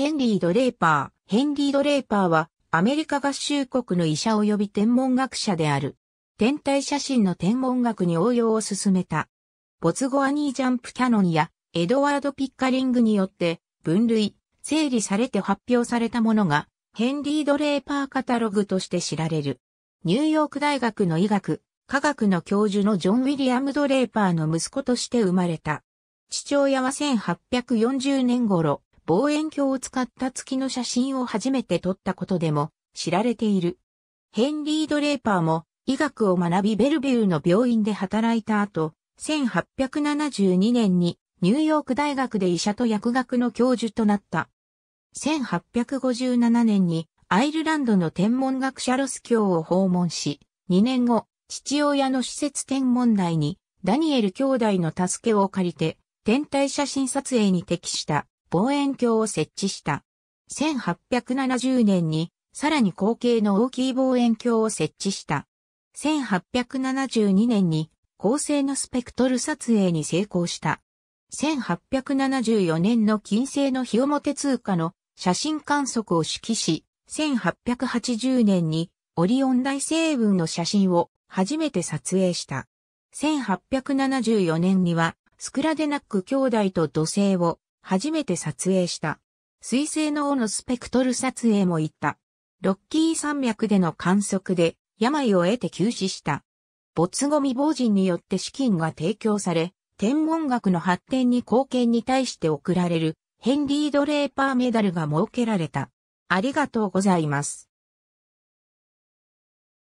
ヘンリー・ドレーパー。ヘンリー・ドレーパーは、アメリカ合衆国の医者及び天文学者である。天体写真の天文学に応用を進めた。没後アニー・ジャンプ・キャノンや、エドワード・ピッカリングによって、分類、整理されて発表されたものが、ヘンリー・ドレーパーカタログとして知られる。ニューヨーク大学の医学、科学の教授のジョン・ウィリアム・ドレーパーの息子として生まれた。父親は1840年頃、望遠鏡を使った月の写真を初めて撮ったことでも知られている。ヘンリー・ドレーパーも医学を学びベルビューの病院で働いた後、1872年にニューヨーク大学で医者と薬学の教授となった。1857年にアイルランドの天文学者ロス教を訪問し、2年後、父親の施設天文台にダニエル兄弟の助けを借りて天体写真撮影に適した望遠鏡を設置した。1870年に、さらに後継の大きい望遠鏡を設置した。1872年に、高性のスペクトル撮影に成功した。1874年の金星の日表通過の写真観測を指揮し、1880年にオリオン大星雲の写真を初めて撮影した。1874年にはスクラデナック兄弟と土星を初めて撮影した。水星の尾のスペクトル撮影も行った。ロッキー山脈での観測で病を得て急死した。没後未亡人によって資金が提供され、天文学の発展に貢献に対して贈られるヘンリー・ドレーパーメダルが設けられた。ありがとうございます。